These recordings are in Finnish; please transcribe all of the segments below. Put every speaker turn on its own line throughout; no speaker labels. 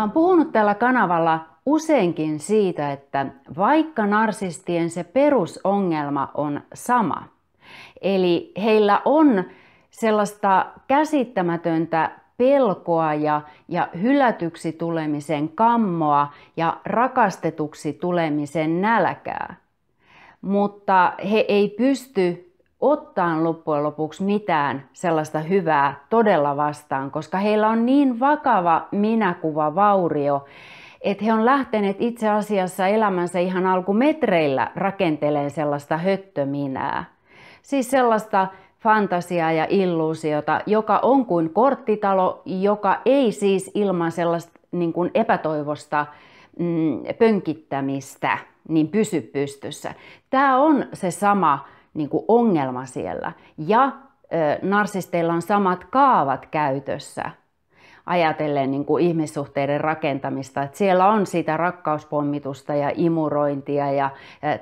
Mä oon puhunut tällä kanavalla useinkin siitä, että vaikka narsistien se perusongelma on sama, eli heillä on sellaista käsittämätöntä pelkoa ja, ja hylätyksi tulemisen kammoa ja rakastetuksi tulemisen nälkää. Mutta he ei pysty ottaan loppujen lopuksi mitään sellaista hyvää todella vastaan, koska heillä on niin vakava minäkuva vaurio, että he on lähteneet itse asiassa elämänsä ihan alkumetreillä rakenteleen sellaista höttöminää. Siis sellaista fantasiaa ja illuusiota, joka on kuin korttitalo, joka ei siis ilman sellaista niin kuin epätoivosta mm, pönkittämistä niin pysy pystyssä. Tämä on se sama niin kuin ongelma siellä. Ja narsisteilla on samat kaavat käytössä ajatellen niin kuin ihmissuhteiden rakentamista. Että siellä on sitä rakkauspommitusta ja imurointia ja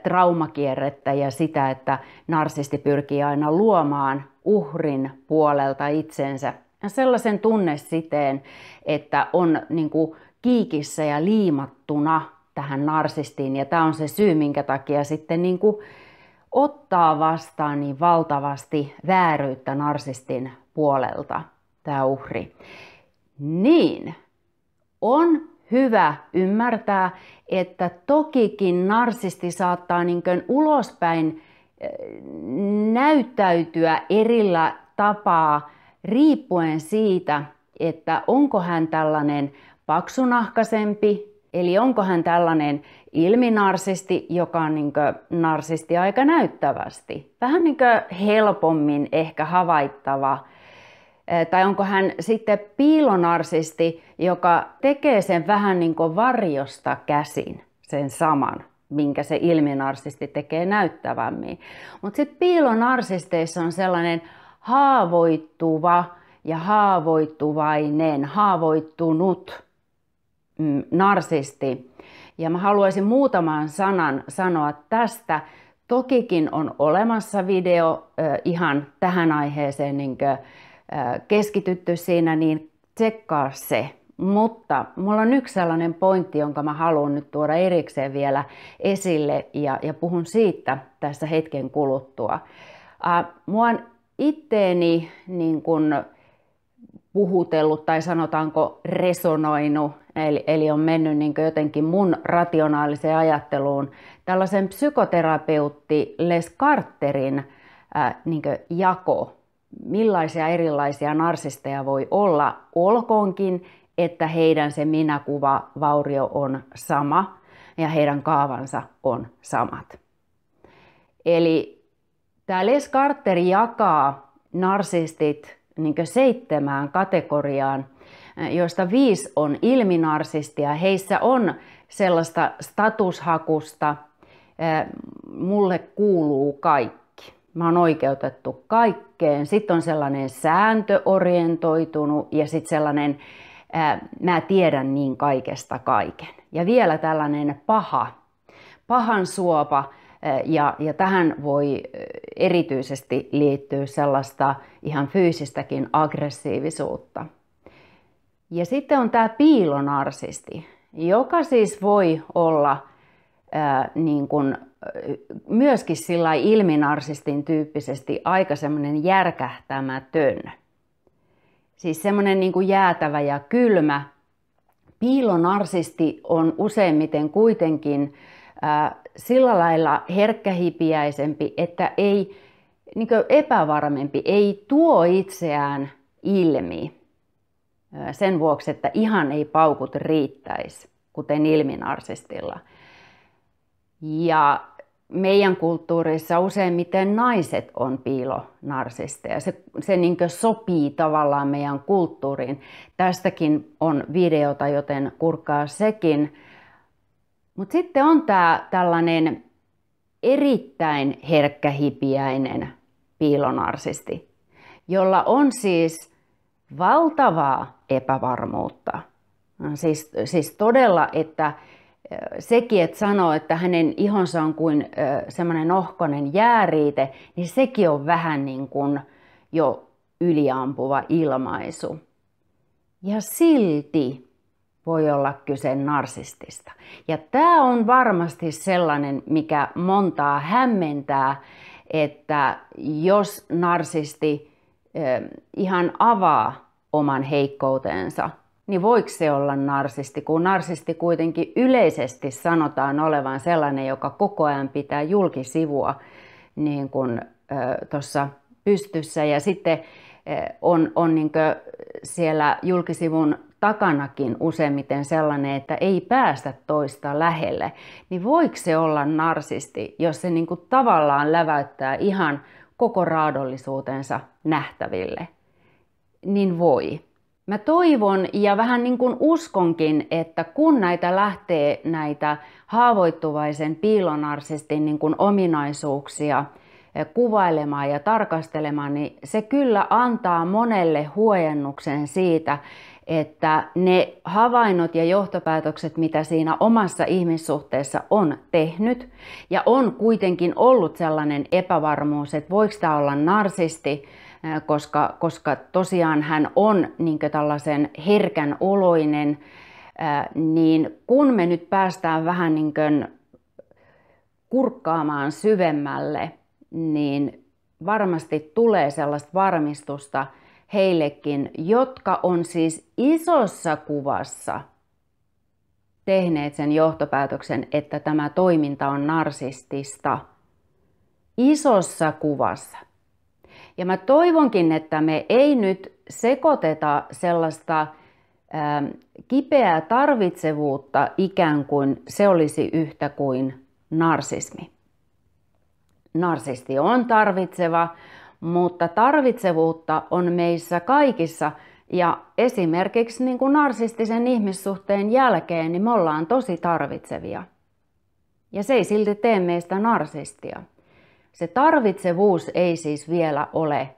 traumakierrettä ja sitä, että narsisti pyrkii aina luomaan uhrin puolelta itsensä. Ja sellaisen tunne siteen, että on niin kuin kiikissä ja liimattuna tähän narsistiin ja tämä on se syy, minkä takia sitten niin kuin ottaa vastaan niin valtavasti vääryyttä narsistin puolelta, tämä uhri. Niin, on hyvä ymmärtää, että tokikin narsisti saattaa niin ulospäin eh, näyttäytyä erillä tapaa riippuen siitä, että onko hän tällainen paksunahkaisempi Eli onko hän tällainen ilminarsisti, joka on niin narsisti aika näyttävästi? Vähän niin helpommin ehkä havaittava. Tai onko hän sitten piilonarsisti, joka tekee sen vähän niin varjosta käsin sen saman, minkä se ilminarsisti tekee näyttävämmin. Mutta sitten piilonarsisteissa on sellainen haavoittuva ja haavoittuvainen, haavoittunut Mm, narsisti. Ja mä haluaisin muutaman sanan sanoa tästä. Tokikin on olemassa video ihan tähän aiheeseen niin keskitytty siinä, niin tsekkaa se. Mutta mulla on yksi sellainen pointti, jonka mä haluan nyt tuoda erikseen vielä esille ja, ja puhun siitä tässä hetken kuluttua. mua on itteeni niin kuin puhutellut tai sanotaanko resonoinut Eli, eli on mennyt niin jotenkin mun rationaaliseen ajatteluun tällaisen psykoterapeutti Les Carterin ää, niin jako, millaisia erilaisia narsisteja voi olla, olkoonkin, että heidän se minäkuva vaurio on sama ja heidän kaavansa on samat. Eli tämä Les Carter jakaa narsistit niin seitsemään kategoriaan – Eh, joista viisi on ilminarsistia. Heissä on sellaista statushakusta, eh, mulle kuuluu kaikki, mä oon oikeutettu kaikkeen. Sitten on sellainen sääntöorientoitunut ja sitten sellainen eh, mä tiedän niin kaikesta kaiken. Ja vielä tällainen paha, pahan suopa, ja, ja tähän voi erityisesti liittyä sellaista ihan fyysistäkin aggressiivisuutta. Ja sitten on tämä piilonarsisti, joka siis voi olla ää, niin kun, myöskin sillä ilminarsistin tyyppisesti aika semmoinen järkähtämätön. Siis semmoinen niin jäätävä ja kylmä. Piilonarsisti on useimmiten kuitenkin ää, sillä lailla herkkähipiäisempi, että ei niin epävarmempi, ei tuo itseään ilmi sen vuoksi, että ihan ei paukut riittäisi, kuten ilminarsistilla. Ja meidän kulttuurissa useimmiten naiset on piilonarsisteja. Se, se niin sopii tavallaan meidän kulttuuriin. Tästäkin on videota, joten kurkkaa sekin. Mutta sitten on tämä tällainen erittäin herkkähipiäinen piilonarsisti, jolla on siis valtavaa epävarmuutta. Siis, siis todella, että äh, sekin, että sanoo, että hänen ihonsa on kuin äh, semmoinen ohkonen jääriite, niin sekin on vähän niin kuin jo yliampuva ilmaisu. Ja silti voi olla kyse narsistista. Ja tämä on varmasti sellainen, mikä montaa hämmentää, että jos narsisti ihan avaa oman heikkoutensa, niin voiko se olla narsisti, kun narsisti kuitenkin yleisesti sanotaan olevan sellainen, joka koko ajan pitää julkisivua niin kuin tuossa pystyssä ja sitten on, on niin siellä julkisivun takanakin useimmiten sellainen, että ei päästä toista lähelle, niin voiko se olla narsisti, jos se niin tavallaan läväyttää ihan koko raadollisuutensa nähtäville, niin voi. Mä toivon ja vähän niin kuin uskonkin, että kun näitä lähtee näitä haavoittuvaisen piilonarsistin niin kuin ominaisuuksia eh, kuvailemaan ja tarkastelemaan, niin se kyllä antaa monelle huojennuksen siitä, että ne havainnot ja johtopäätökset, mitä siinä omassa ihmissuhteessa on tehnyt, ja on kuitenkin ollut sellainen epävarmuus, että voiko tämä olla narsisti, koska, koska tosiaan hän on niin tällaisen herkän oloinen, niin kun me nyt päästään vähän niin kurkkaamaan syvemmälle, niin varmasti tulee sellaista varmistusta, heillekin, jotka on siis isossa kuvassa tehneet sen johtopäätöksen, että tämä toiminta on narsistista. Isossa kuvassa. Ja mä toivonkin, että me ei nyt sekoiteta sellaista ä, ähm, kipeää tarvitsevuutta ikään kuin se olisi yhtä kuin narsismi. Narsisti on tarvitseva, mutta tarvitsevuutta on meissä kaikissa. Ja esimerkiksi niin kuin narsistisen ihmissuhteen jälkeen, niin me ollaan tosi tarvitsevia. Ja se ei silti tee meistä narsistia. Se tarvitsevuus ei siis vielä ole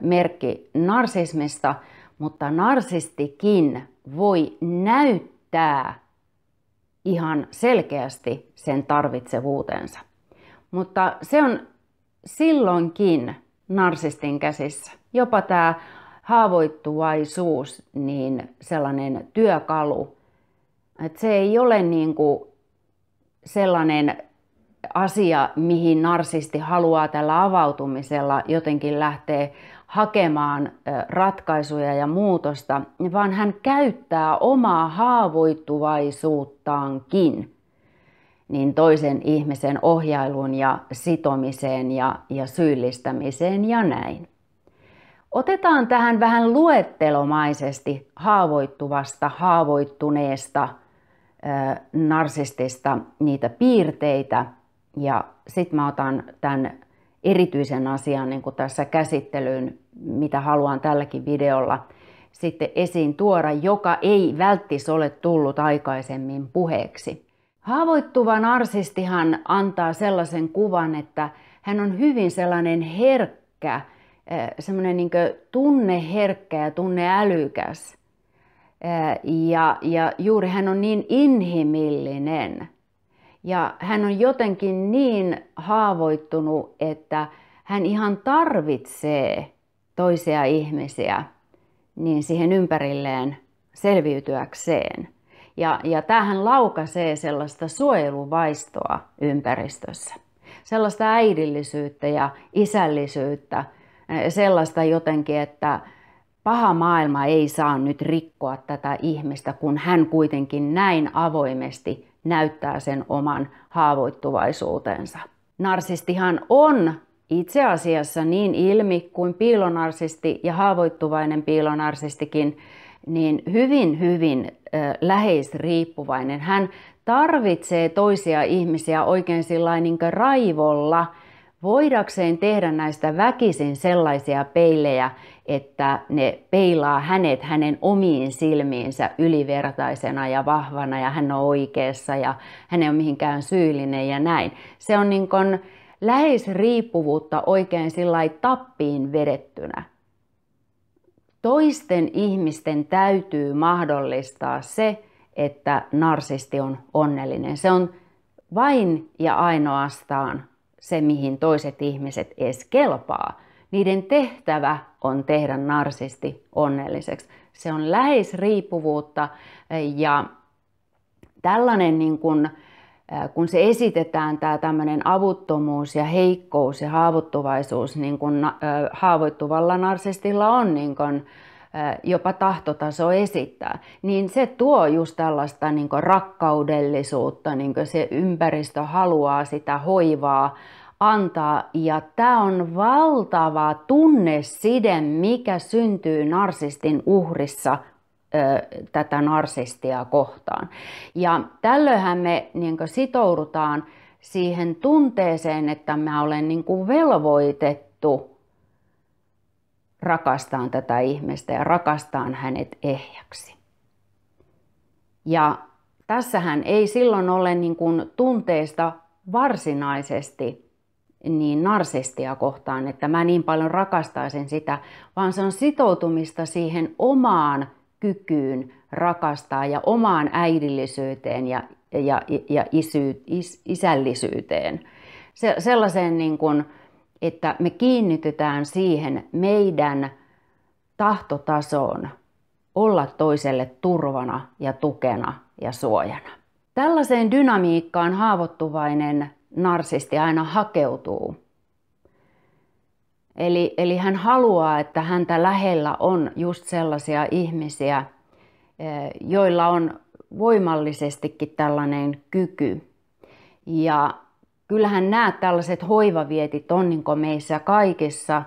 merkki narsismista, mutta narsistikin voi näyttää ihan selkeästi sen tarvitsevuutensa. Mutta se on silloinkin narsistin käsissä. Jopa tämä haavoittuvaisuus, niin sellainen työkalu, että se ei ole niin kuin sellainen asia, mihin narsisti haluaa tällä avautumisella jotenkin lähteä hakemaan ratkaisuja ja muutosta, vaan hän käyttää omaa haavoittuvaisuuttaankin niin toisen ihmisen ohjailuun ja sitomiseen ja, ja syyllistämiseen ja näin. Otetaan tähän vähän luettelomaisesti haavoittuvasta, haavoittuneesta ö, narsistista niitä piirteitä ja sitten mä otan tämän erityisen asian niin kuin tässä käsittelyyn, mitä haluan tälläkin videolla sitten esiin tuoda, joka ei välttis ole tullut aikaisemmin puheeksi. Haavoittuva narsistihan antaa sellaisen kuvan, että hän on hyvin sellainen herkkä, eh, semmoinen niin tunneherkkä ja tunneälykäs. Eh, ja, ja juuri hän on niin inhimillinen. Ja hän on jotenkin niin haavoittunut, että hän ihan tarvitsee toisia ihmisiä niin siihen ympärilleen selviytyäkseen. Ja, ja tämähän laukaisee sellaista suojeluvaistoa ympäristössä. Sellaista äidillisyyttä ja isällisyyttä, eh, sellaista jotenkin, että paha maailma ei saa nyt rikkoa tätä ihmistä, kun hän kuitenkin näin avoimesti näyttää sen oman haavoittuvaisuutensa. Narsistihan on itse asiassa niin ilmi kuin piilonarsisti ja haavoittuvainen piilonarsistikin, niin hyvin hyvin läheisriippuvainen. Hän tarvitsee toisia ihmisiä oikein sillä niin raivolla, voidakseen tehdä näistä väkisin sellaisia peilejä, että ne peilaa hänet hänen omiin silmiinsä ylivertaisena ja vahvana ja hän on oikeassa ja hän ei ole mihinkään syyllinen ja näin. Se on niin kuin läheisriippuvuutta oikein sillä tappiin vedettynä. Toisten ihmisten täytyy mahdollistaa se, että narsisti on onnellinen. Se on vain ja ainoastaan se, mihin toiset ihmiset edes kelpaa. Niiden tehtävä on tehdä narsisti onnelliseksi. Se on läheisriippuvuutta ja tällainen niin kuin, kun se esitetään tämä tämmöinen avuttomuus ja heikkous ja haavoittuvaisuus, niin kuin haavoittuvalla narsistilla on niin kuin jopa tahtotaso esittää, niin se tuo just tällaista niin kuin rakkaudellisuutta, niin kuin se ympäristö haluaa sitä hoivaa antaa. Ja tämä on valtava tunneside, mikä syntyy narsistin uhrissa – tätä narsistia kohtaan. Ja tällöinhän me niin sitoudutaan siihen tunteeseen, että mä olen niin velvoitettu rakastaan tätä ihmistä ja rakastaan hänet ehjäksi. Ja tässähän ei silloin ole niin kuin tunteista varsinaisesti niin narsistia kohtaan, että mä niin paljon rakastaisin sitä, vaan se on sitoutumista siihen omaan kykyyn rakastaa ja omaan äidillisyyteen ja, ja, ja isy, is, isällisyyteen. Se, sellaiseen, niin kuin, että me kiinnitytään siihen meidän tahtotasoon olla toiselle turvana ja tukena ja suojana. Tällaiseen dynamiikkaan haavoittuvainen narsisti aina hakeutuu. Eli, eli hän haluaa, että häntä lähellä on just sellaisia ihmisiä, eh, joilla on voimallisestikin tällainen kyky. Ja kyllähän nämä tällaiset hoivavietit on niin meissä kaikissa,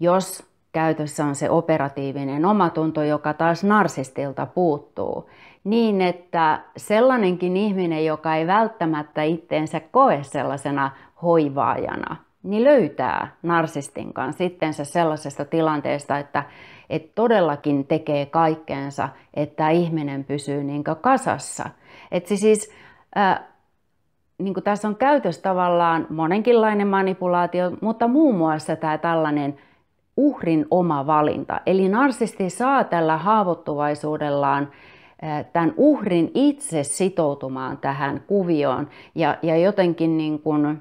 jos käytössä on se operatiivinen omatunto, joka taas narsistilta puuttuu. Niin, että sellainenkin ihminen, joka ei välttämättä itteensä koe sellaisena hoivaajana – niin löytää narsistin kanssa sellaisesta tilanteesta, että, että todellakin tekee kaikkeensa, että ihminen pysyy niin kasassa. Että siis äh, niin kuin tässä on käytössä tavallaan monenkinlainen manipulaatio, mutta muun muassa tämä tällainen uhrin oma valinta. Eli narsisti saa tällä haavoittuvaisuudellaan tämän uhrin itse sitoutumaan tähän kuvioon ja, ja jotenkin niin kuin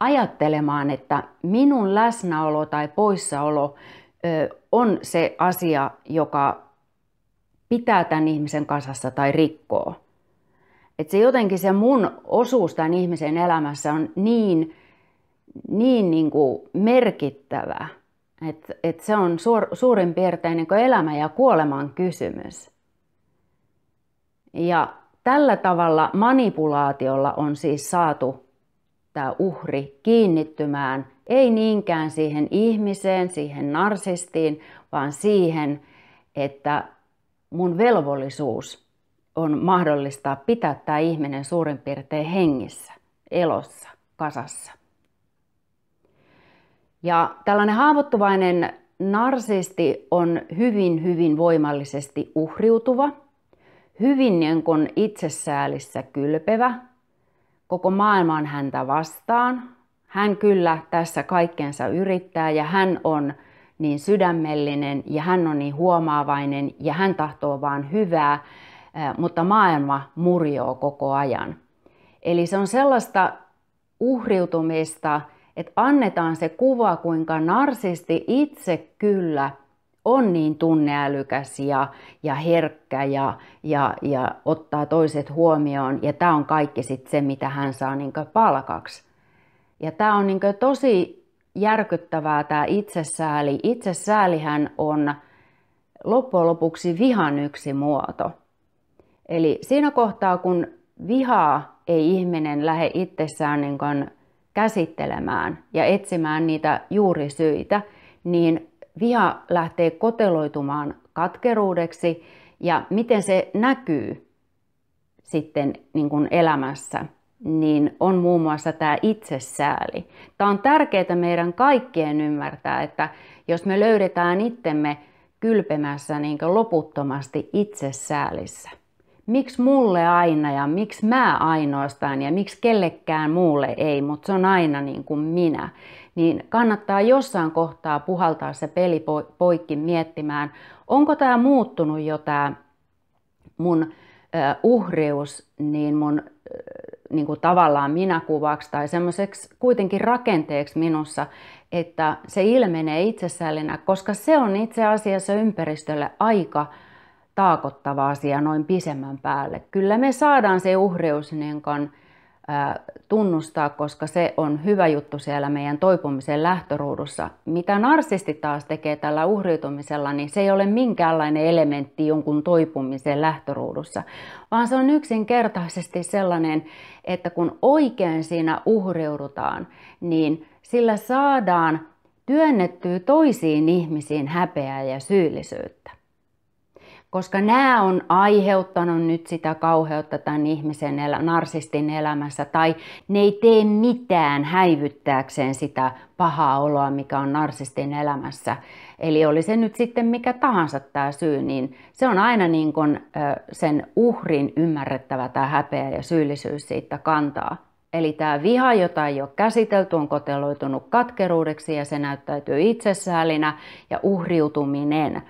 ajattelemaan, että minun läsnäolo tai poissaolo on se asia, joka pitää tämän ihmisen kasassa tai rikkoo. Et se jotenkin se mun osuus tämän ihmisen elämässä on niin, niin, niin kuin merkittävä, että et se on suor, suurin piirtein niin elämä ja kuoleman kysymys. Ja tällä tavalla manipulaatiolla on siis saatu tämä uhri kiinnittymään ei niinkään siihen ihmiseen, siihen narsistiin, vaan siihen, että mun velvollisuus on mahdollistaa pitää tämä ihminen suurin piirtein hengissä, elossa, kasassa. Ja tällainen haavoittuvainen narsisti on hyvin, hyvin voimallisesti uhriutuva, hyvin niin itsesäälissä kylpevä, Koko maailma on häntä vastaan. Hän kyllä tässä kaikkensa yrittää ja hän on niin sydämellinen ja hän on niin huomaavainen ja hän tahtoo vaan hyvää, eh, mutta maailma murjoo koko ajan. Eli se on sellaista uhriutumista, että annetaan se kuva, kuinka narsisti itse kyllä on niin tunneälykäs ja, ja herkkä ja, ja, ja ottaa toiset huomioon. Ja tämä on kaikki sit se, mitä hän saa niin palkaksi. Ja tämä on niin tosi järkyttävää tämä itsesääli. Itsesäälihän on loppujen lopuksi vihan yksi muoto. Eli siinä kohtaa, kun vihaa ei ihminen lähde itsessään niin käsittelemään ja etsimään niitä juurisyitä, niin viha lähtee koteloitumaan katkeruudeksi ja miten se näkyy sitten niin kuin elämässä, niin on muun muassa tämä itsesääli. Tämä on tärkeää meidän kaikkien ymmärtää, että jos me löydetään itsemme kylpemässä niin loputtomasti itsesäälissä, miksi mulle aina ja miksi mä ainoastaan ja miksi kellekään muulle ei, mutta se on aina niin kuin minä, niin kannattaa jossain kohtaa puhaltaa se peli poikki miettimään, onko tämä muuttunut jo tämä mun uhrius niin mun niin kuin tavallaan minäkuvaksi tai semmoiseksi kuitenkin rakenteeksi minussa, että se ilmenee itsesällinä, koska se on itse asiassa ympäristölle aika taakottava asia noin pisemmän päälle. Kyllä me saadaan se uhreus niin kuin tunnustaa, koska se on hyvä juttu siellä meidän toipumisen lähtöruudussa. Mitä narsisti taas tekee tällä uhriutumisella, niin se ei ole minkäänlainen elementti jonkun toipumisen lähtöruudussa, vaan se on yksinkertaisesti sellainen, että kun oikein siinä uhriudutaan, niin sillä saadaan työnnettyä toisiin ihmisiin häpeää ja syyllisyyttä koska nämä on aiheuttanut nyt sitä kauheutta tämän ihmisen, elä, narsistin elämässä, tai ne ei tee mitään häivyttääkseen sitä pahaa oloa, mikä on narsistin elämässä. Eli oli se nyt sitten mikä tahansa tämä syy, niin se on aina niin kun, sen uhrin ymmärrettävä tämä häpeä ja syyllisyys siitä kantaa. Eli tämä viha, jota ei ole käsitelty, on koteloitunut katkeruudeksi ja se näyttäytyy itsesäälinä ja uhriutuminen –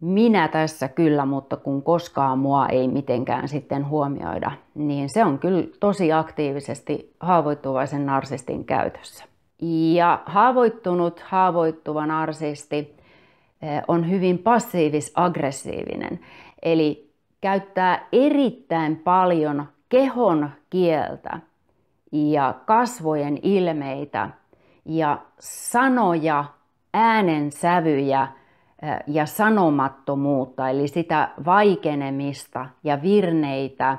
minä tässä kyllä, mutta kun koskaan mua ei mitenkään sitten huomioida, niin se on kyllä tosi aktiivisesti haavoittuvaisen narsistin käytössä. Ja haavoittunut, haavoittuva narsisti eh, on hyvin passiivis-aggressiivinen, eli käyttää erittäin paljon kehon kieltä ja kasvojen ilmeitä ja sanoja, äänensävyjä – ja sanomattomuutta, eli sitä vaikenemista ja virneitä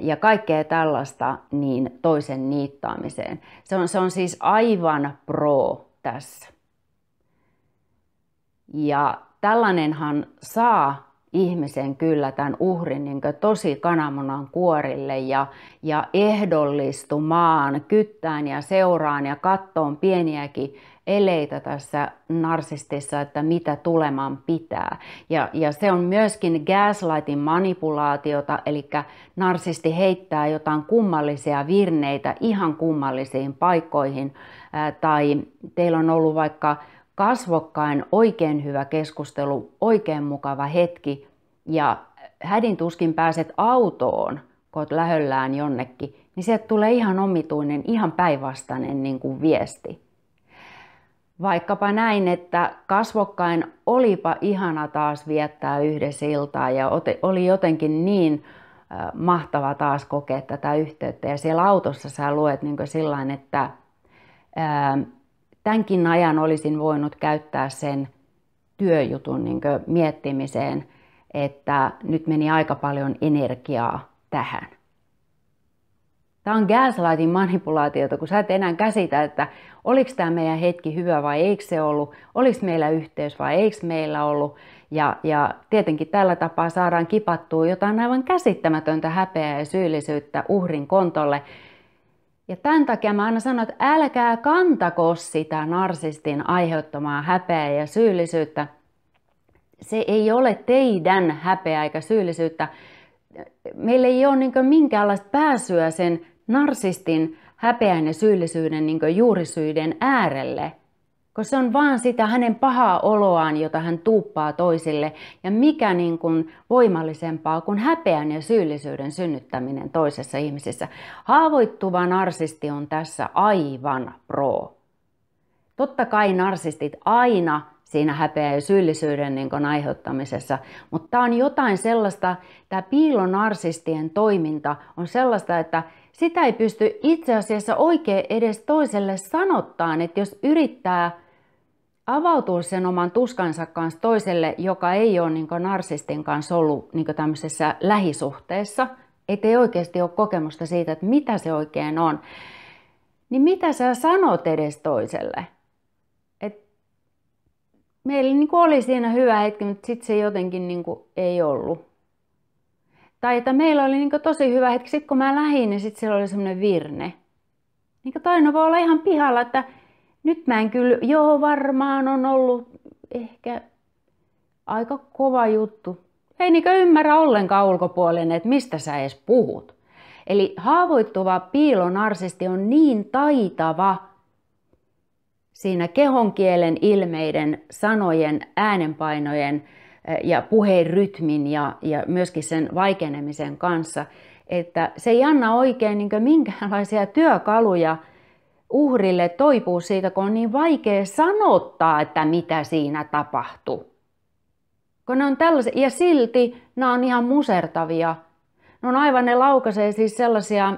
ja kaikkea tällaista niin toisen niittaamiseen. Se on, se on siis aivan pro tässä. Ja tällainenhan saa ihmisen kyllä tämän uhrin niin tosi kananmunan kuorille ja, ja ehdollistumaan kyttään ja seuraan ja kattoon pieniäkin eleitä tässä narsistissa, että mitä tuleman pitää. Ja, ja se on myöskin gaslightin manipulaatiota, eli narsisti heittää jotain kummallisia virneitä ihan kummallisiin paikkoihin, ää, tai teillä on ollut vaikka kasvokkain oikein hyvä keskustelu, oikein mukava hetki, ja hädin tuskin pääset autoon, kun olet lähöllään jonnekin, niin sieltä tulee ihan omituinen, ihan päinvastainen niin kuin viesti. Vaikkapa näin, että kasvokkain olipa ihana taas viettää yhdessä iltaa ja oli jotenkin niin mahtava taas kokea tätä yhteyttä. Ja siellä autossa sä luet niin sillä että tämänkin ajan olisin voinut käyttää sen työjutun niin miettimiseen, että nyt meni aika paljon energiaa tähän. Tämä on gaslightin manipulaatiota, kun sä et enää käsitä, että oliko tämä meidän hetki hyvä vai eikö se ollut, oliko meillä yhteys vai eikö meillä ollut. Ja, ja tietenkin tällä tapaa saadaan kipattua jotain aivan käsittämätöntä häpeää ja syyllisyyttä uhrin kontolle. Ja tämän takia mä aina sanon, että älkää kantako sitä narsistin aiheuttamaa häpeää ja syyllisyyttä. Se ei ole teidän häpeää eikä syyllisyyttä, meillä ei ole niin minkäänlaista pääsyä sen narsistin häpeän ja syyllisyyden niin juurisyiden äärelle, koska se on vaan sitä hänen pahaa oloaan, jota hän tuuppaa toisille. Ja mikä niin kuin voimallisempaa kuin häpeän ja syyllisyyden synnyttäminen toisessa ihmisessä. Haavoittuva narsisti on tässä aivan pro. Totta kai narsistit aina siinä häpeä ja syyllisyyden niin kuin aiheuttamisessa. Mutta tämä on jotain sellaista, tämä piilonarsistien toiminta on sellaista, että sitä ei pysty itse asiassa oikein edes toiselle sanottaan, että jos yrittää avautua sen oman tuskansa kanssa toiselle, joka ei ole niin kuin narsistin kanssa ollut niin kuin tämmöisessä lähisuhteessa, ettei oikeasti ole kokemusta siitä, että mitä se oikein on, niin mitä sä sanot edes toiselle? meillä niin kuin oli siinä hyvä hetki, mutta sitten se jotenkin niin kuin ei ollut. Tai että meillä oli niin kuin tosi hyvä hetki, sitten kun mä lähdin, niin sitten siellä oli semmoinen virne. Niin kuin toinen voi olla ihan pihalla, että nyt mä en kyllä, joo varmaan on ollut ehkä aika kova juttu. Ei niin ymmärrä ollenkaan ulkopuolinen, että mistä sä edes puhut. Eli haavoittuva piilonarsisti on niin taitava, siinä kehonkielen ilmeiden, sanojen, äänenpainojen eh, ja puheen rytmin ja, ja myöskin sen vaikenemisen kanssa, että se ei anna oikein niin minkäänlaisia työkaluja uhrille toipuu siitä, kun on niin vaikea sanottaa, että mitä siinä tapahtuu. Kun ne on tällaisia, ja silti nämä on ihan musertavia. Ne on aivan, ne laukaisee siis sellaisia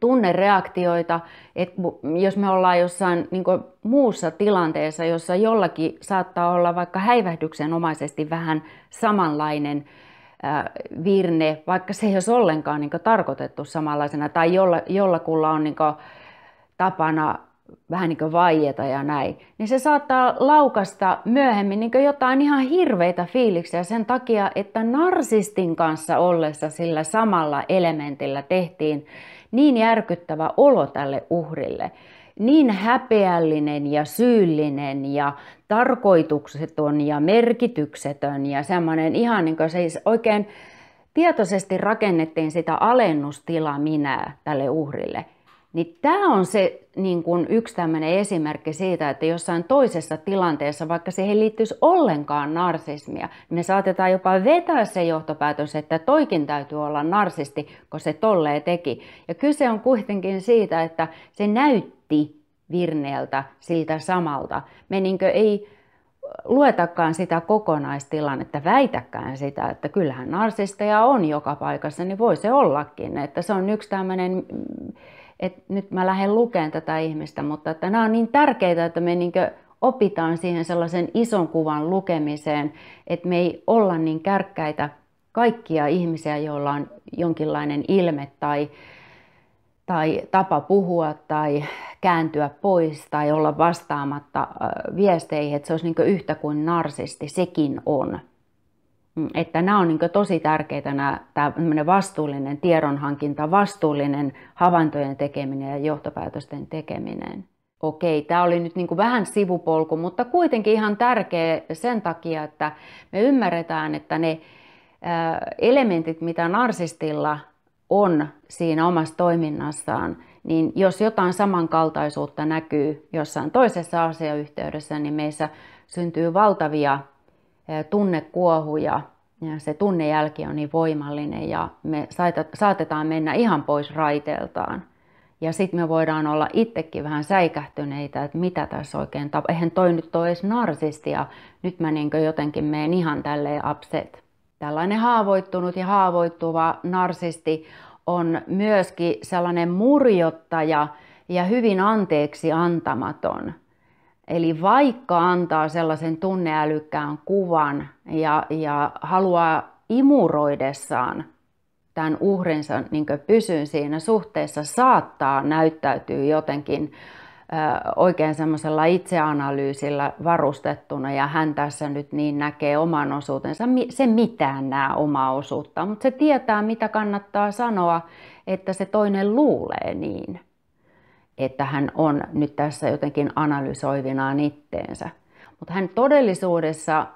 tunnereaktioita, että jos me ollaan jossain niin kuin muussa tilanteessa, jossa jollakin saattaa olla vaikka häivähdyksenomaisesti vähän samanlainen virne, vaikka se ei olisi ollenkaan niin tarkoitettu samanlaisena, tai jolla, jollakulla on niin tapana vähän niin vaieta ja näin, niin se saattaa laukasta myöhemmin niin jotain ihan hirveitä fiiliksiä sen takia, että narsistin kanssa ollessa sillä samalla elementillä tehtiin niin järkyttävä olo tälle uhrille, niin häpeällinen ja syyllinen ja tarkoitukseton ja merkityksetön ja semmoinen ihan niin kuin siis oikein tietoisesti rakennettiin sitä alennustila minä tälle uhrille – niin tämä on se niin kuin yksi tämmöinen esimerkki siitä, että jossain toisessa tilanteessa, vaikka siihen liittyisi ollenkaan narsismia, niin me saatetaan jopa vetää se johtopäätös, että toikin täytyy olla narsisti, kun se tolleen teki. Ja kyse on kuitenkin siitä, että se näytti virneeltä siltä samalta. Me niin ei luetakaan sitä kokonaistilannetta, väitäkään sitä, että kyllähän narsisteja on joka paikassa, niin voi se ollakin. Että se on yksi tämmöinen mm, että nyt mä lähden lukemaan tätä ihmistä, mutta että nämä on niin tärkeitä, että me niin opitaan siihen sellaisen ison kuvan lukemiseen, että me ei olla niin kärkkäitä kaikkia ihmisiä, joilla on jonkinlainen ilme tai, tai tapa puhua tai kääntyä pois tai olla vastaamatta äh, viesteihin, että se olisi niin yhtä kuin narsisti, sekin on että nämä on niin tosi tärkeitä, nämä, tämä vastuullinen tiedonhankinta, vastuullinen havaintojen tekeminen ja johtopäätösten tekeminen. Okei, tämä oli nyt niin vähän sivupolku, mutta kuitenkin ihan tärkeä sen takia, että me ymmärretään, että ne elementit, mitä narsistilla on siinä omassa toiminnassaan, niin jos jotain samankaltaisuutta näkyy jossain toisessa asiayhteydessä, niin meissä syntyy valtavia tunnekuohuja ja se tunnejälki on niin voimallinen ja me saatetaan mennä ihan pois raiteeltaan. Ja sitten me voidaan olla itsekin vähän säikähtyneitä, että mitä tässä oikein tapahtuu. Eihän toi nyt ole edes ja nyt mä niin jotenkin menen ihan tälleen upset. Tällainen haavoittunut ja haavoittuva narsisti on myöskin sellainen murjottaja ja hyvin anteeksi antamaton. Eli vaikka antaa sellaisen tunneälykkään kuvan ja, ja haluaa imuroidessaan tämän uhrinsa niin pysyn siinä suhteessa, saattaa näyttäytyä jotenkin ö, oikein semmoisella itseanalyysillä varustettuna ja hän tässä nyt niin näkee oman osuutensa. Se mitään näe omaa osuutta, mutta se tietää mitä kannattaa sanoa, että se toinen luulee niin että hän on nyt tässä jotenkin analysoivinaan itteensä. Mutta hän todellisuudessa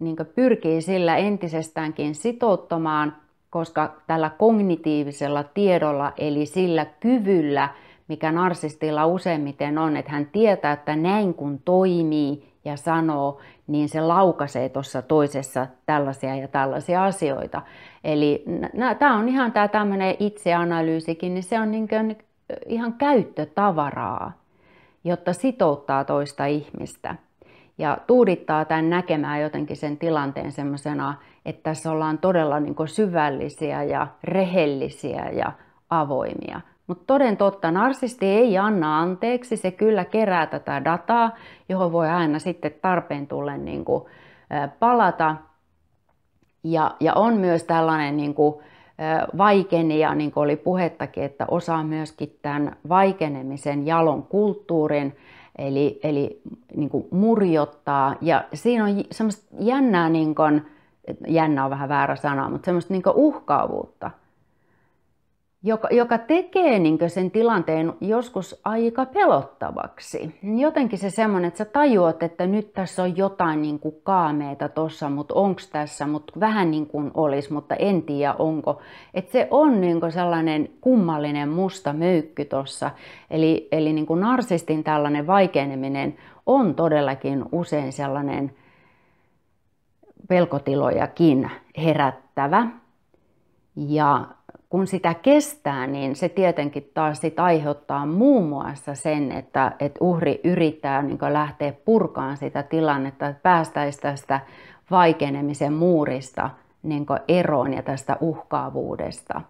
niin pyrkii sillä entisestäänkin sitouttamaan, koska tällä kognitiivisella tiedolla, eli sillä kyvyllä, mikä narsistilla useimmiten on, että hän tietää, että näin kun toimii ja sanoo, niin se laukaisee tuossa toisessa tällaisia ja tällaisia asioita. Eli tämä on ihan tämä tämmöinen itseanalyysikin, niin se on niin ihan käyttötavaraa, jotta sitouttaa toista ihmistä ja tuudittaa tämän näkemään jotenkin sen tilanteen semmoisena, että tässä ollaan todella niin syvällisiä ja rehellisiä ja avoimia. Mutta toden totta, narsisti ei anna anteeksi, se kyllä kerää tätä dataa, johon voi aina sitten tarpeen tulle niin palata. Ja, ja on myös tällainen niin kuin vaikeni ja niin kuin oli puhettakin, että osaa myöskin tämän vaikenemisen jalon kulttuurin, eli, eli niin kuin murjottaa. Ja siinä on semmoista jännää, niin kuin, jännä on vähän väärä sana, mutta semmoista niin kuin uhkaavuutta – joka, joka tekee niin sen tilanteen joskus aika pelottavaksi. Jotenkin se semmoinen, että sä tajuat, että nyt tässä on jotain niin kaameita tossa, mutta onko tässä, mutta vähän niin kuin olisi, mutta en tiedä onko. Että se on niin sellainen kummallinen musta möykky tuossa. Eli, eli niin narsistin tällainen vaikeneminen on todellakin usein sellainen pelkotilojakin herättävä. Ja kun sitä kestää, niin se tietenkin taas sit aiheuttaa muun muassa sen, että, että uhri yrittää niin lähteä purkaan sitä tilannetta, että päästäisiin tästä vaikenemisen muurista niin eroon ja tästä uhkaavuudesta.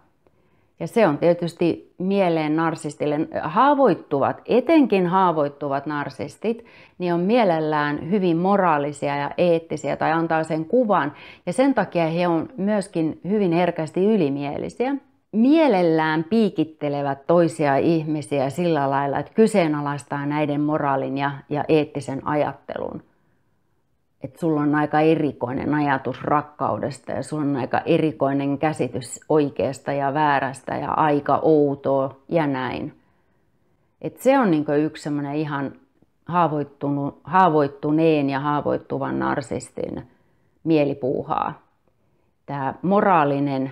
Ja se on tietysti mieleen narsistille. Haavoittuvat, etenkin haavoittuvat narsistit, niin on mielellään hyvin moraalisia ja eettisiä tai antaa sen kuvan. Ja sen takia he on myöskin hyvin herkästi ylimielisiä mielellään piikittelevät toisia ihmisiä sillä lailla, että kyseenalaistaa näiden moraalin ja, ja eettisen ajattelun. Että sulla on aika erikoinen ajatus rakkaudesta ja sulla on aika erikoinen käsitys oikeasta ja väärästä ja aika outoa ja näin. Et se on niinku yksi semmoinen ihan haavoittuneen ja haavoittuvan narsistin mielipuuhaa. Tämä moraalinen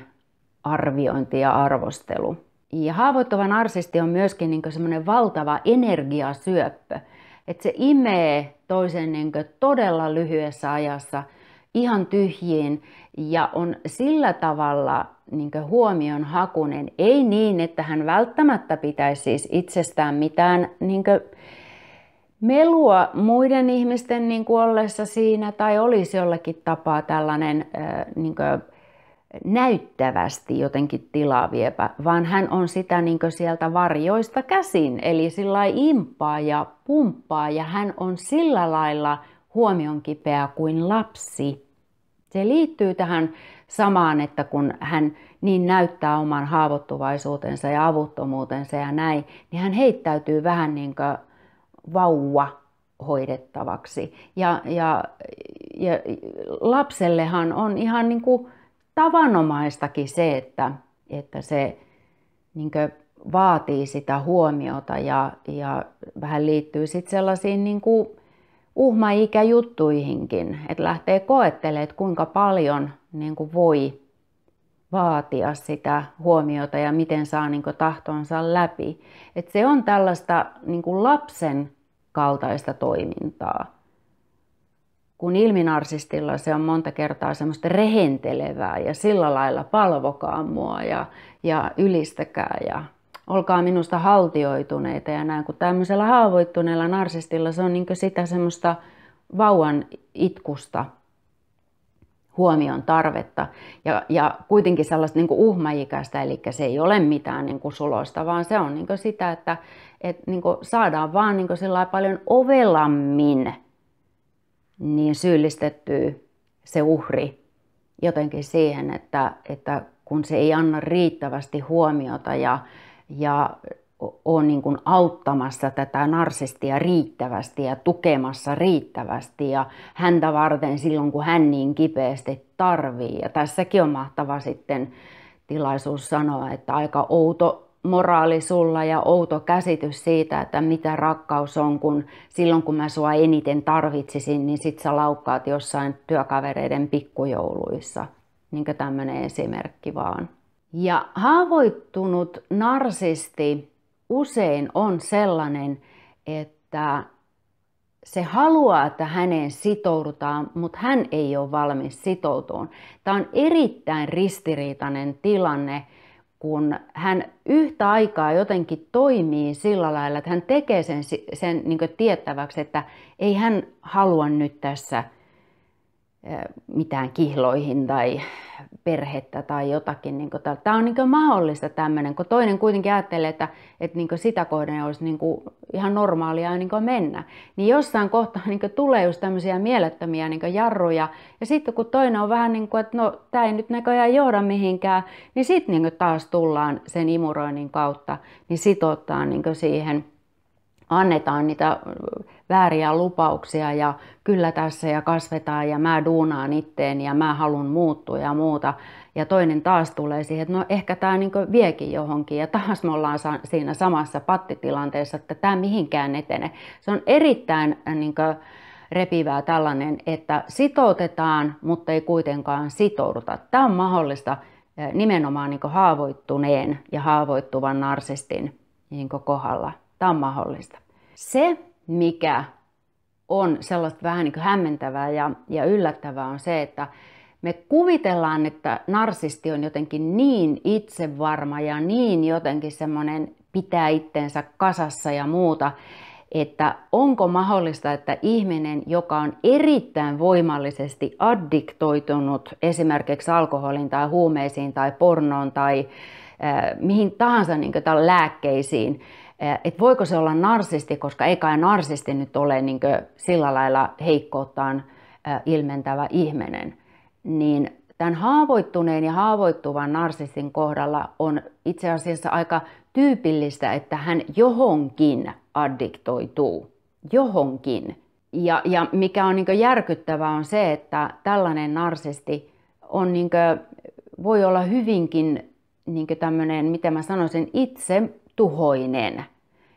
arviointi ja arvostelu. Ja haavoittuva narsisti on myöskin niin semmoinen valtava energiasyöppö, että se imee toisen niin todella lyhyessä ajassa ihan tyhjiin ja on sillä tavalla niin huomion hakunen. Ei niin, että hän välttämättä pitäisi siis itsestään mitään niin melua muiden ihmisten niin ollessa siinä tai olisi jollakin tapaa tällainen niin näyttävästi jotenkin viepä, vaan hän on sitä niin sieltä varjoista käsin, eli sillä impaa ja pumppaa ja hän on sillä lailla huomion kipeä kuin lapsi. Se liittyy tähän samaan, että kun hän niin näyttää oman haavoittuvaisuutensa ja avuttomuutensa ja näin, niin hän heittäytyy vähän niin kuin vauva hoidettavaksi. Ja, ja, ja lapsellehan on ihan niin kuin tavanomaistakin se, että, että se niin vaatii sitä huomiota ja, ja vähän liittyy sitten sellaisiin niin kuin uhmaikäjuttuihinkin, että lähtee koettelemaan, että kuinka paljon niin kuin voi vaatia sitä huomiota ja miten saa niin kuin, tahtonsa läpi. Et se on tällaista niin kuin lapsen kaltaista toimintaa kun ilminarsistilla se on monta kertaa semmoista rehentelevää ja sillä lailla palvokaa mua ja, ja ylistäkää ja olkaa minusta haltioituneita ja näin, kun tämmöisellä haavoittuneella narsistilla se on niin sitä semmoista vauvan itkusta, huomion tarvetta ja, ja kuitenkin sellaista niin uhmaikäistä, eli se ei ole mitään niin sulosta, vaan se on niin sitä, että et, niin saadaan vaan niin sillä paljon ovelammin niin syyllistetty se uhri jotenkin siihen, että, että kun se ei anna riittävästi huomiota ja, ja on niin kuin auttamassa tätä narsistia riittävästi ja tukemassa riittävästi ja häntä varten silloin, kun hän niin kipeästi tarvii. Ja tässäkin on mahtava sitten tilaisuus sanoa, että aika outo moraali sulla ja outo käsitys siitä, että mitä rakkaus on, kun silloin kun mä sua eniten tarvitsisin, niin sit sä laukkaat jossain työkavereiden pikkujouluissa. Niin tämmöinen esimerkki vaan. Ja haavoittunut narsisti usein on sellainen, että se haluaa, että häneen sitoudutaan, mutta hän ei ole valmis sitoutumaan. Tämä on erittäin ristiriitainen tilanne, kun hän yhtä aikaa jotenkin toimii sillä lailla, että hän tekee sen, sen niin tiettäväksi, että ei hän halua nyt tässä – mitään kihloihin tai perhettä tai jotakin. Niin tämä on niin mahdollista tämmöinen, kun toinen kuitenkin ajattelee, että, että niin sitä kohden olisi niin ihan normaalia niin mennä. Niin jossain kohtaa niin tulee just tämmöisiä mielettömiä niin jarruja. Ja sitten kun toinen on vähän niin kuin, että no tämä ei nyt näköjään johda mihinkään, niin sitten niin taas tullaan sen imuroinnin kautta, niin sitouttaa niin siihen – annetaan niitä vääriä lupauksia ja kyllä tässä ja kasvetaan ja mä duunaan itteen ja mä halun muuttua ja muuta. Ja toinen taas tulee siihen, että no ehkä tämä niin viekin johonkin ja taas me ollaan siinä samassa pattitilanteessa, että tämä mihinkään etene. Se on erittäin niin repivää tällainen, että sitoutetaan, mutta ei kuitenkaan sitouduta. Tämä on mahdollista äh, nimenomaan niin haavoittuneen ja haavoittuvan narsistin niin kohdalla. Tämä on mahdollista. Se, mikä on sellaista vähän niin kuin hämmentävää ja, ja yllättävää on se, että me kuvitellaan, että narsisti on jotenkin niin itsevarma ja niin jotenkin semmoinen pitää itteensä kasassa ja muuta, että onko mahdollista, että ihminen, joka on erittäin voimallisesti addiktoitunut esimerkiksi alkoholin tai huumeisiin tai pornoon tai äh, mihin tahansa niin lääkkeisiin, Eh, että voiko se olla narsisti, koska ei kai narsisti nyt ole niin sillä lailla heikkouttaan eh, ilmentävä ihminen, niin tämän haavoittuneen ja haavoittuvan narsistin kohdalla on itse asiassa aika tyypillistä, että hän johonkin addiktoituu. Johonkin. Ja, ja mikä on niin järkyttävää on se, että tällainen narsisti on niin voi olla hyvinkin niin tämmöinen, mitä mä sanoisin, itse tuhoinen